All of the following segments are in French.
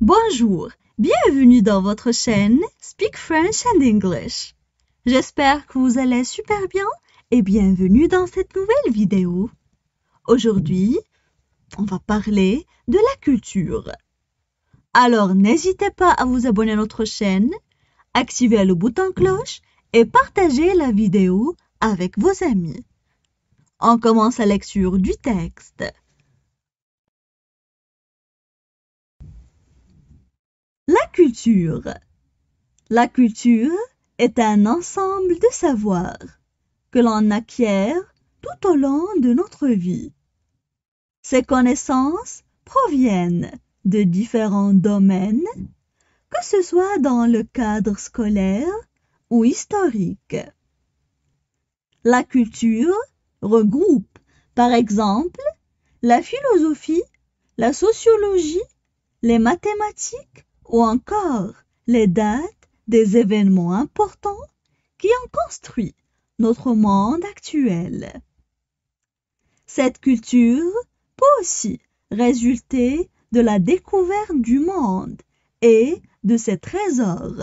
Bonjour, bienvenue dans votre chaîne Speak French and English. J'espère que vous allez super bien et bienvenue dans cette nouvelle vidéo. Aujourd'hui, on va parler de la culture. Alors n'hésitez pas à vous abonner à notre chaîne, activer le bouton cloche et partager la vidéo avec vos amis. On commence la lecture du texte. La culture. La culture est un ensemble de savoirs que l'on acquiert tout au long de notre vie. Ces connaissances proviennent de différents domaines, que ce soit dans le cadre scolaire ou historique. La culture regroupe, par exemple, la philosophie, la sociologie, les mathématiques, ou encore les dates des événements importants qui ont construit notre monde actuel. Cette culture peut aussi résulter de la découverte du monde et de ses trésors.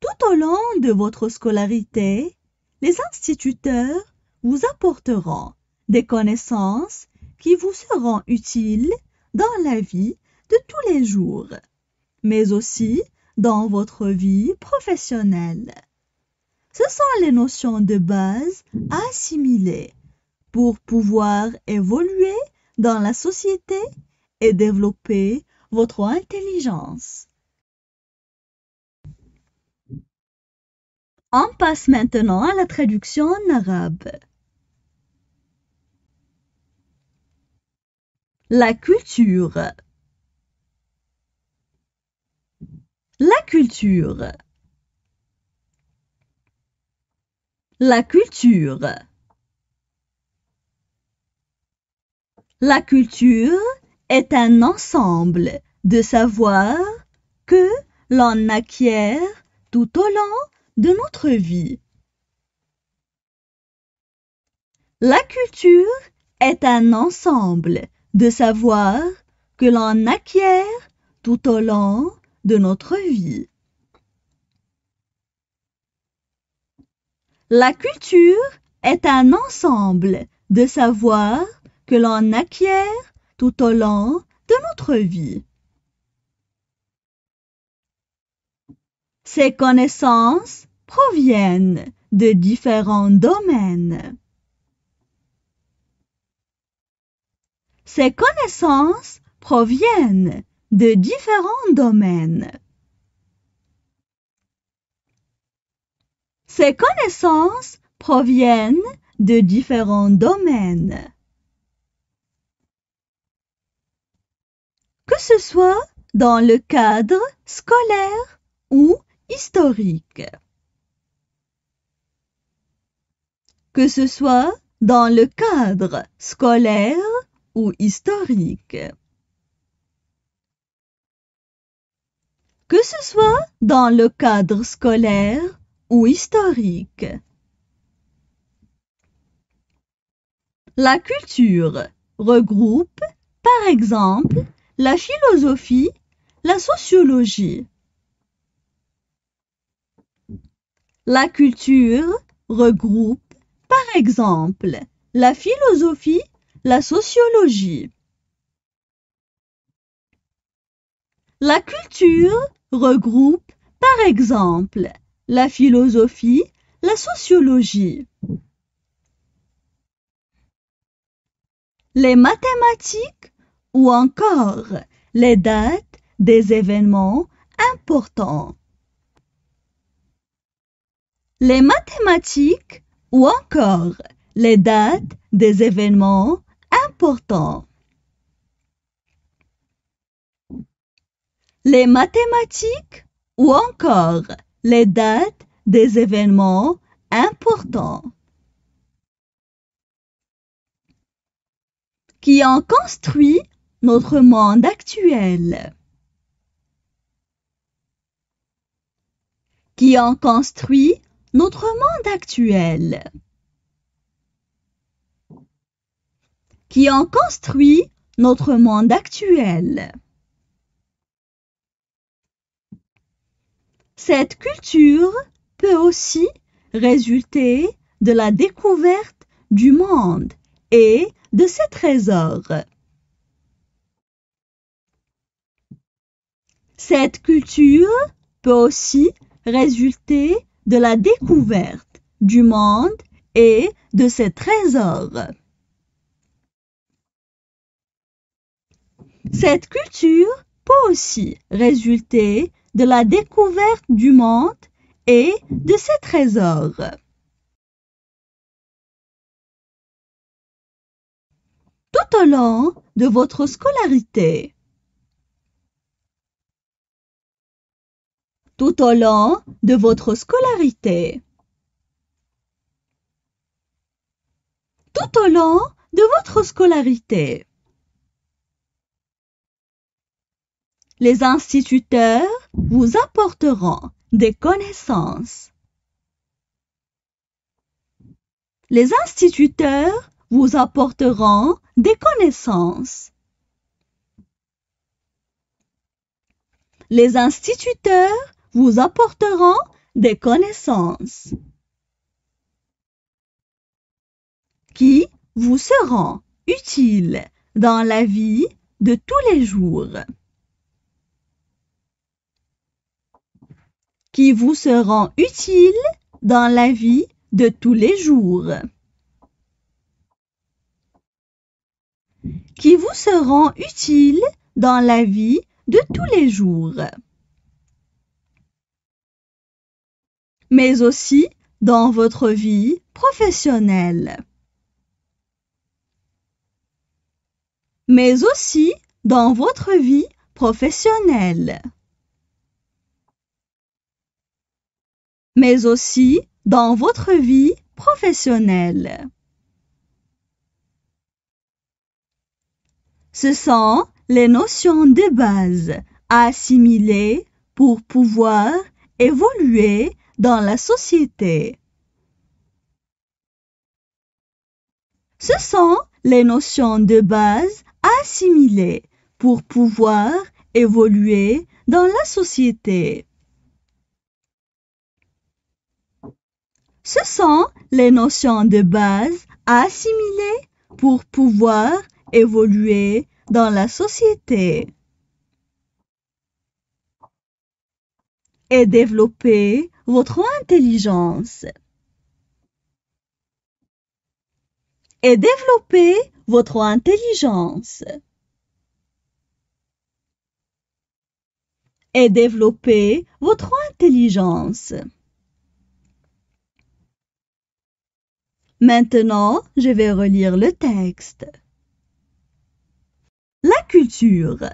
Tout au long de votre scolarité, les instituteurs vous apporteront des connaissances qui vous seront utiles dans la vie de tous les jours, mais aussi dans votre vie professionnelle. Ce sont les notions de base à assimiler pour pouvoir évoluer dans la société et développer votre intelligence. On passe maintenant à la traduction en arabe. La culture. La culture. La culture. La culture est un ensemble de savoir que l'on acquiert tout au long de notre vie. La culture est un ensemble de savoir que l'on acquiert tout au long de notre vie. La culture est un ensemble de savoirs que l'on acquiert tout au long de notre vie. Ces connaissances proviennent de différents domaines. Ces connaissances proviennent de différents domaines. Ces connaissances proviennent de différents domaines. Que ce soit dans le cadre scolaire ou historique. Que ce soit dans le cadre scolaire ou historique. que ce soit dans le cadre scolaire ou historique. La culture regroupe, par exemple, la philosophie, la sociologie. La culture regroupe, par exemple, la philosophie, la sociologie. La culture regroupe, par exemple, la philosophie, la sociologie, les mathématiques ou encore les dates des événements importants. Les mathématiques ou encore les dates des événements importants. les mathématiques ou encore les dates des événements importants qui ont construit notre monde actuel, qui ont construit notre monde actuel, qui ont construit notre monde actuel. Cette culture peut aussi résulter de la découverte du monde et de ses trésors. Cette culture peut aussi résulter de la découverte du monde et de ses trésors. Cette culture peut aussi résulter de la découverte du monde et de ses trésors. Tout au long de votre scolarité. Tout au long de votre scolarité. Tout au long de votre scolarité. les instituteurs vous apporteront des connaissances. Les instituteurs vous apporteront des connaissances. Les instituteurs vous apporteront des connaissances qui vous seront utiles dans la vie de tous les jours. qui vous seront utiles dans la vie de tous les jours. Qui vous seront utiles dans la vie de tous les jours. Mais aussi dans votre vie professionnelle. Mais aussi dans votre vie professionnelle. mais aussi dans votre vie professionnelle. Ce sont les notions de base à assimiler pour pouvoir évoluer dans la société. Ce sont les notions de base à assimiler pour pouvoir évoluer dans la société. Ce sont les notions de base à assimiler pour pouvoir évoluer dans la société et développer votre intelligence. Et développer votre intelligence. Et développer votre intelligence. Maintenant, je vais relire le texte. La culture.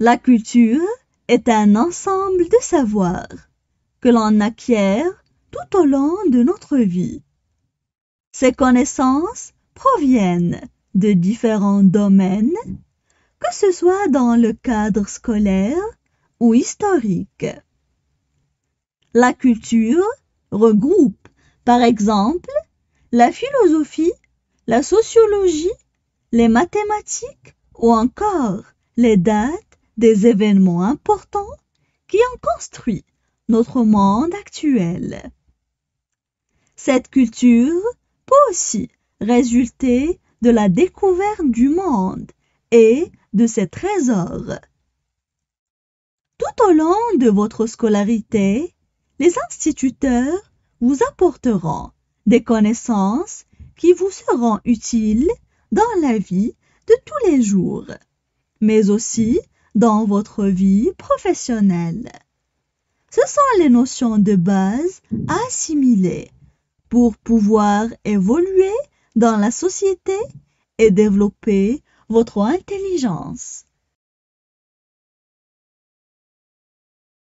La culture est un ensemble de savoirs que l'on acquiert tout au long de notre vie. Ces connaissances proviennent de différents domaines, que ce soit dans le cadre scolaire ou historique. La culture regroupe, par exemple, la philosophie, la sociologie, les mathématiques ou encore les dates des événements importants qui ont construit notre monde actuel. Cette culture peut aussi résulter de la découverte du monde et de ses trésors. Tout au long de votre scolarité, les instituteurs vous apporteront des connaissances qui vous seront utiles dans la vie de tous les jours, mais aussi dans votre vie professionnelle. Ce sont les notions de base à assimiler pour pouvoir évoluer dans la société et développer votre intelligence.